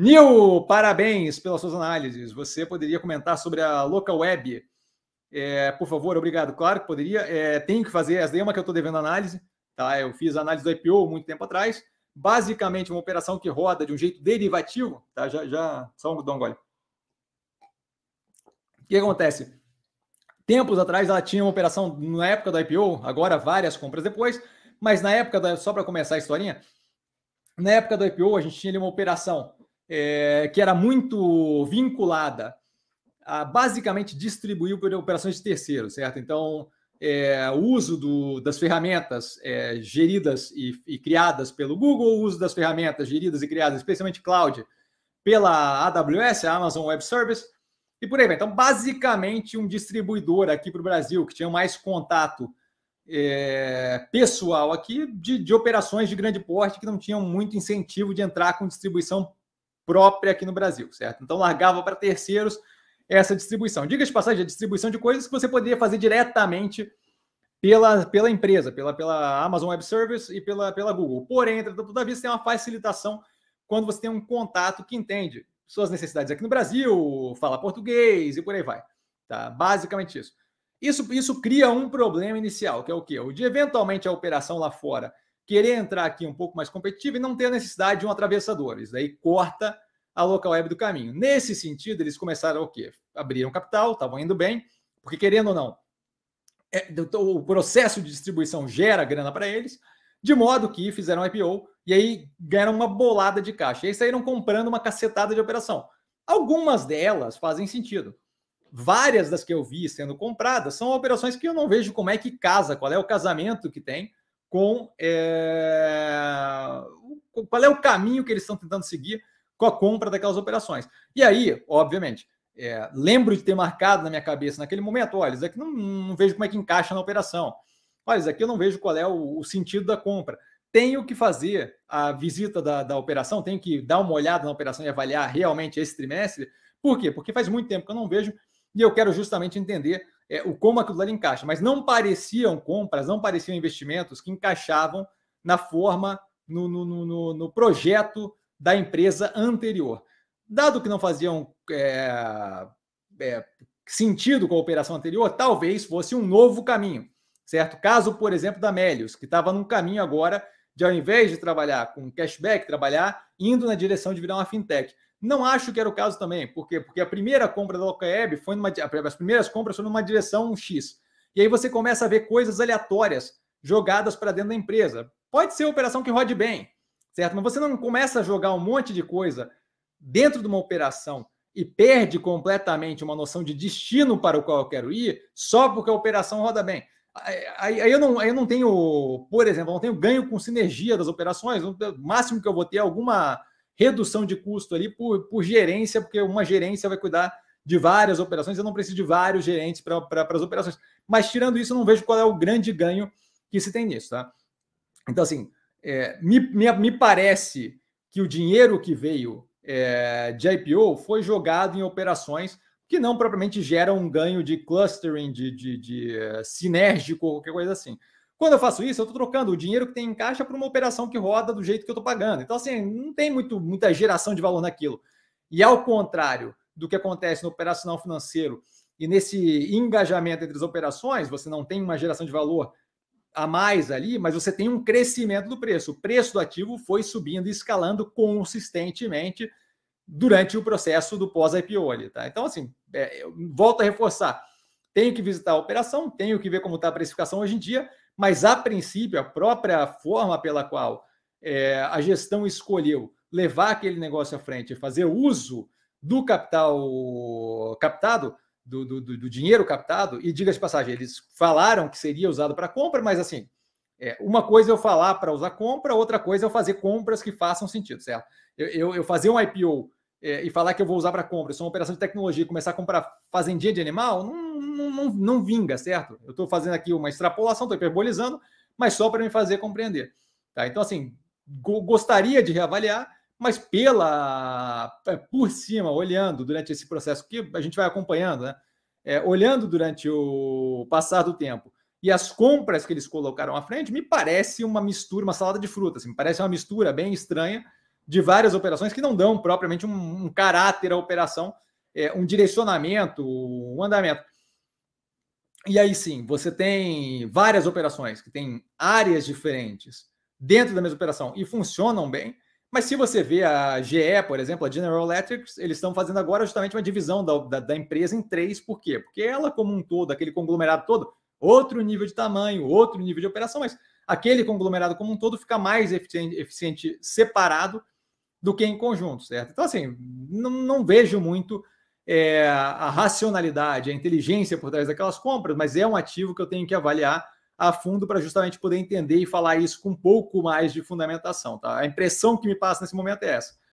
Nil, parabéns pelas suas análises. Você poderia comentar sobre a local web? É, por favor, obrigado. Claro que poderia. É, tenho que fazer essa é uma que eu estou devendo análise. Tá? Eu fiz a análise do IPO muito tempo atrás. Basicamente, uma operação que roda de um jeito derivativo. Tá? Já, já, só um, dá gole. O que acontece? Tempos atrás, ela tinha uma operação na época do IPO, agora várias compras depois. Mas na época, da, só para começar a historinha, na época do IPO, a gente tinha ali uma operação é, que era muito vinculada a basicamente distribuir por operações de terceiros, certo? Então, é, o uso do, das ferramentas é, geridas e, e, criadas pelo Google, o uso das ferramentas geridas e criadas, especialmente cloud, pela AWS, a Amazon Web Service, e por aí vai. Então, basicamente, um distribuidor aqui para o Brasil que tinha mais contato é, pessoal aqui de, de operações de grande porte que não tinham muito incentivo de entrar com distribuição própria aqui no Brasil, certo? Então largava para terceiros essa distribuição. Diga de passagem, a distribuição de coisas que você poderia fazer diretamente pela, pela empresa, pela, pela Amazon Web Service e pela, pela Google. Porém, toda vez tem uma facilitação quando você tem um contato que entende suas necessidades aqui no Brasil, fala português e por aí vai. Tá? Basicamente isso. Isso, isso cria um problema inicial, que é o quê? O de eventualmente a operação lá fora querer entrar aqui um pouco mais competitivo e não ter a necessidade de um atravessador. Isso daí corta a local web do caminho. Nesse sentido, eles começaram o quê? Abriram capital, estavam indo bem, porque querendo ou não, é, o processo de distribuição gera grana para eles, de modo que fizeram IPO e aí ganharam uma bolada de caixa. E aí saíram comprando uma cacetada de operação. Algumas delas fazem sentido. Várias das que eu vi sendo compradas são operações que eu não vejo como é que casa, qual é o casamento que tem com é, qual é o caminho que eles estão tentando seguir com a compra daquelas operações. E aí, obviamente, é, lembro de ter marcado na minha cabeça naquele momento: olha, isso aqui não, não vejo como é que encaixa na operação. Olha, isso aqui eu não vejo qual é o, o sentido da compra. Tenho que fazer a visita da, da operação, tenho que dar uma olhada na operação e avaliar realmente esse trimestre. Por quê? Porque faz muito tempo que eu não vejo e eu quero justamente entender é, o como aquilo ali encaixa, mas não pareciam compras, não pareciam investimentos que encaixavam na forma, no, no, no, no projeto da empresa anterior. Dado que não faziam é, é, sentido com a operação anterior, talvez fosse um novo caminho, certo? Caso, por exemplo, da Melius, que estava num caminho agora de, ao invés de trabalhar com cashback, trabalhar indo na direção de virar uma fintech. Não acho que era o caso também, por quê? Porque a primeira compra da Locaeb foi numa, as primeiras compras foram numa direção X. E aí você começa a ver coisas aleatórias jogadas para dentro da empresa. Pode ser operação que rode bem, certo? Mas você não começa a jogar um monte de coisa dentro de uma operação e perde completamente uma noção de destino para o qual eu quero ir só porque a operação roda bem. Aí, aí eu, não, aí eu não tenho, por exemplo, não tenho ganho com sinergia das operações. O máximo que eu vou ter é alguma redução de custo ali por, por gerência, porque uma gerência vai cuidar de várias operações, eu não preciso de vários gerentes para as operações. Mas tirando isso, eu não vejo qual é o grande ganho que se tem nisso, tá? Então, assim, é, me, me, me, parece que o dinheiro que veio é, de IPO foi jogado em operações que não propriamente geram um ganho de clustering, de, de, de uh, sinérgico, qualquer coisa assim. Quando eu faço isso, eu estou trocando o dinheiro que tem em caixa para uma operação que roda do jeito que eu estou pagando. Então, assim, não tem muito, muita geração de valor naquilo. E ao contrário do que acontece no operacional financeiro e nesse engajamento entre as operações, você não tem uma geração de valor a mais ali, mas você tem um crescimento do preço. O preço do ativo foi subindo e escalando consistentemente durante o processo do pós-IPO ali, tá? Então, assim, é, volto a reforçar. Tenho que visitar a operação, tenho que ver como está a precificação hoje em dia, mas, a princípio, a própria forma pela qual é, a gestão escolheu levar aquele negócio à frente, fazer uso do capital captado, do, do, do dinheiro captado, e diga de passagem, eles falaram que seria usado para compra, mas assim, é, uma coisa é eu falar para usar compra, outra coisa é eu fazer compras que façam sentido, certo? Eu, eu, eu fazer um IPO é, e falar que eu vou usar para compra, isso é uma operação de tecnologia, começar a comprar fazendinha de animal, não, não, não, não vinga, certo? Eu estou fazendo aqui uma extrapolação, estou hiperbolizando, mas só para me fazer compreender. Tá? Então, assim, go gostaria de reavaliar, mas pela é, por cima, olhando durante esse processo que a gente vai acompanhando, né? É, olhando durante o passar do tempo e as compras que eles colocaram à frente, me parece uma mistura, uma salada de frutas, assim, me parece uma mistura bem estranha de várias operações que não dão propriamente um, um caráter à operação, é, um direcionamento, um andamento. E aí sim, você tem várias operações que têm áreas diferentes dentro da mesma operação e funcionam bem. Mas se você vê a GE, por exemplo, a General Electric, eles estão fazendo agora justamente uma divisão da, da, da, empresa em três. Por quê? Porque ela, como um todo, aquele conglomerado todo, outro nível de tamanho, outro nível de operação, mas aquele conglomerado como um todo fica mais eficiente, eficiente separado do que em conjunto, certo? Então, assim, não, não vejo muito é, a racionalidade, a inteligência por trás daquelas compras, mas é um ativo que eu tenho que avaliar a fundo para justamente poder entender e falar isso com um pouco mais de fundamentação, tá? A impressão que me passa nesse momento é essa.